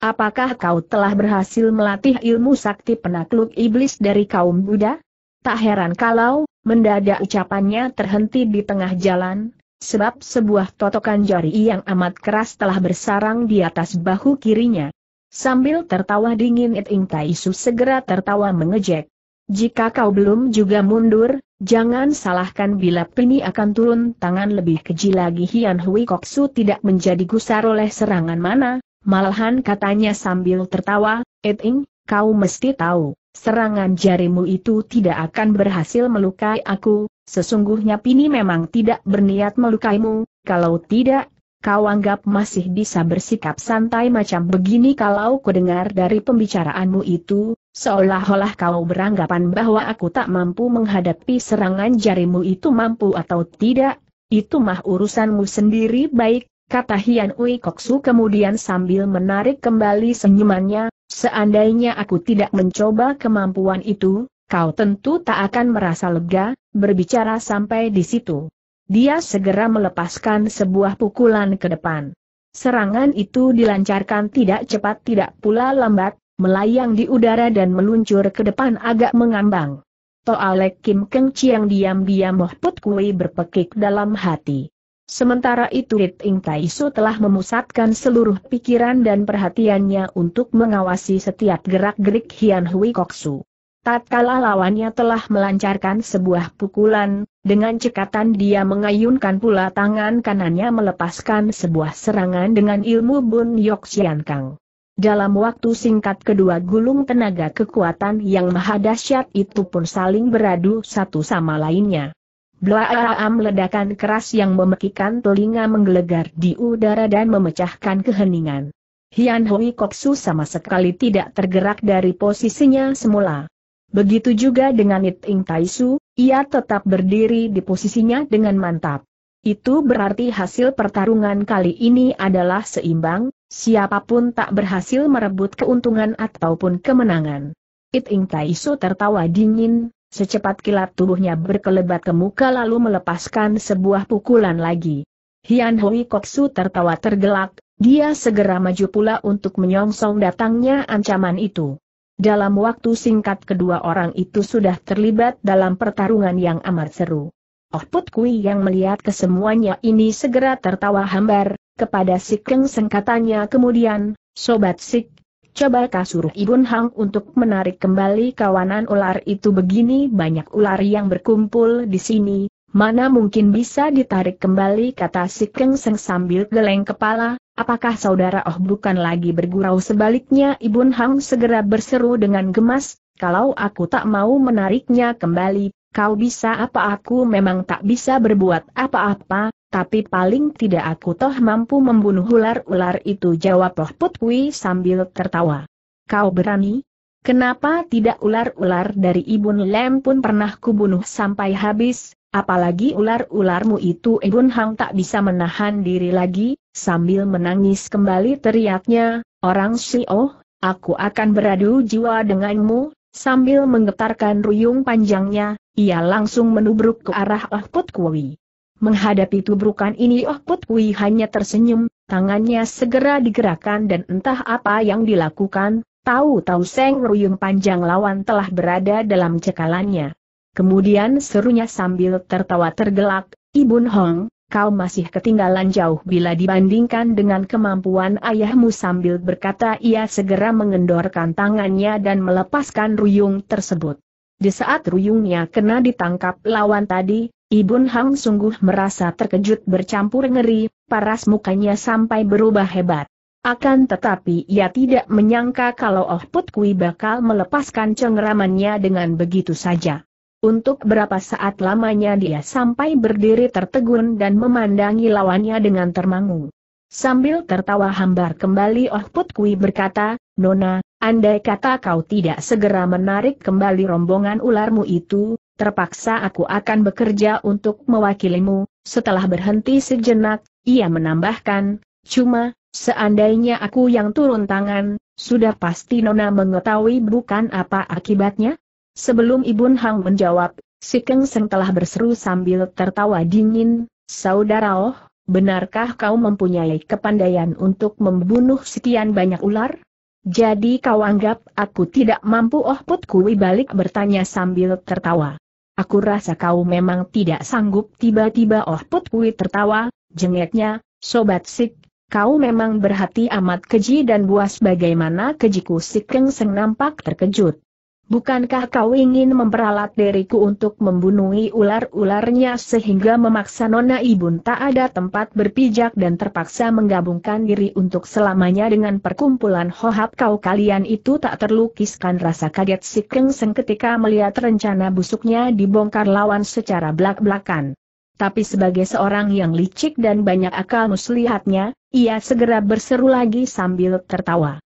Apakah kau telah berhasil melatih ilmu sakti penakluk iblis dari kaum Buddha? Tak heran kalau, mendadak ucapannya terhenti di tengah jalan, sebab sebuah totokan jari yang amat keras telah bersarang di atas bahu kirinya. Sambil tertawa dingin It Isu segera tertawa mengejek. Jika kau belum juga mundur, Jangan salahkan bila Pini akan turun tangan lebih keji lagi Hian Hui Koksu tidak menjadi gusar oleh serangan mana, malahan katanya sambil tertawa, Eting, kau mesti tahu, serangan jarimu itu tidak akan berhasil melukai aku, sesungguhnya Pini memang tidak berniat melukaimu, kalau tidak, kau anggap masih bisa bersikap santai macam begini kalau kudengar dari pembicaraanmu itu, seolah-olah kau beranggapan bahwa aku tak mampu menghadapi serangan jarimu itu mampu atau tidak, itu mah urusanmu sendiri baik, kata Hian Ui Koksu kemudian sambil menarik kembali senyumannya, seandainya aku tidak mencoba kemampuan itu, kau tentu tak akan merasa lega, berbicara sampai di situ. Dia segera melepaskan sebuah pukulan ke depan. Serangan itu dilancarkan tidak cepat tidak pula lambat, melayang di udara dan meluncur ke depan agak mengambang. Toalek Kim Keng Chiang diam-diam Mohput Kui berpekik dalam hati. Sementara itu Rit Ing Su telah memusatkan seluruh pikiran dan perhatiannya untuk mengawasi setiap gerak-gerik Hian Hui Kok Su. Tatkala lawannya telah melancarkan sebuah pukulan, dengan cekatan dia mengayunkan pula tangan kanannya melepaskan sebuah serangan dengan ilmu Bun Yok Sian Kang. Dalam waktu singkat kedua gulung tenaga kekuatan yang maha dahsyat itu pun saling beradu satu sama lainnya. Blaam ledakan keras yang memekikan telinga menggelegar di udara dan memecahkan keheningan. Hian Hui Koksu sama sekali tidak tergerak dari posisinya semula. Begitu juga dengan It Ing Su, ia tetap berdiri di posisinya dengan mantap. Itu berarti hasil pertarungan kali ini adalah seimbang, Siapapun tak berhasil merebut keuntungan ataupun kemenangan. It Ing Su tertawa dingin, secepat kilat tubuhnya berkelebat ke muka lalu melepaskan sebuah pukulan lagi. Hian Hui Koksu tertawa tergelak, dia segera maju pula untuk menyongsong datangnya ancaman itu. Dalam waktu singkat kedua orang itu sudah terlibat dalam pertarungan yang amat seru. Oh Put Kui yang melihat kesemuanya ini segera tertawa hambar, kepada si Kengseng katanya kemudian, Sobat Sik, coba kasur Ibun Hang untuk menarik kembali kawanan ular itu begini banyak ular yang berkumpul di sini, mana mungkin bisa ditarik kembali kata si seng sambil geleng kepala, apakah saudara oh bukan lagi bergurau sebaliknya Ibun Hang segera berseru dengan gemas, kalau aku tak mau menariknya kembali, Kau bisa apa aku memang tak bisa berbuat apa-apa, tapi paling tidak aku toh mampu membunuh ular-ular itu jawab Loh Put sambil tertawa. Kau berani? Kenapa tidak ular-ular dari Ibun Lem pun pernah kubunuh sampai habis, apalagi ular-ularmu itu Ibun Hang tak bisa menahan diri lagi, sambil menangis kembali teriaknya, orang oh, aku akan beradu jiwa denganmu, Sambil menggetarkan ruyung panjangnya, ia langsung menubruk ke arah Oh Put Kui. Menghadapi tubrukan ini Oh Put Kui hanya tersenyum, tangannya segera digerakkan dan entah apa yang dilakukan, tahu-tahu Seng Ruyung panjang lawan telah berada dalam cekalannya. Kemudian serunya sambil tertawa tergelak, Ibu Hong, kau masih ketinggalan jauh bila dibandingkan dengan kemampuan ayahmu sambil berkata ia segera mengendorkan tangannya dan melepaskan ruyung tersebut. Di saat ruyungnya kena ditangkap lawan tadi, Ibun Hang sungguh merasa terkejut bercampur ngeri, paras mukanya sampai berubah hebat. Akan tetapi ia tidak menyangka kalau Oh Put Kui bakal melepaskan cengramannya dengan begitu saja. Untuk berapa saat lamanya dia sampai berdiri tertegun dan memandangi lawannya dengan termangu. Sambil tertawa hambar kembali Oh Put Kui berkata, Nona, andai kata kau tidak segera menarik kembali rombongan ularmu itu, terpaksa aku akan bekerja untuk mewakilimu. Setelah berhenti sejenak, ia menambahkan, cuma, seandainya aku yang turun tangan, sudah pasti Nona mengetahui bukan apa akibatnya? Sebelum Ibun Hang menjawab, si Keng Seng telah berseru sambil tertawa dingin, Saudara Oh, benarkah kau mempunyai kepandaian untuk membunuh sekian banyak ular? Jadi kau anggap aku tidak mampu Oh Put Kui balik bertanya sambil tertawa. Aku rasa kau memang tidak sanggup tiba-tiba Oh Put Kui tertawa, jengeknya, Sobat Sik, Kau memang berhati amat keji dan buas bagaimana kejiku si Keng Seng nampak terkejut. Bukankah kau ingin memperalat diriku untuk membunuhi ular-ularnya sehingga memaksa Nona Ibun tak ada tempat berpijak dan terpaksa menggabungkan diri untuk selamanya dengan perkumpulan hohab kau kalian itu tak terlukiskan rasa kaget si Kengseng ketika melihat rencana busuknya dibongkar lawan secara belak-belakan. Tapi sebagai seorang yang licik dan banyak akal muslihatnya, ia segera berseru lagi sambil tertawa.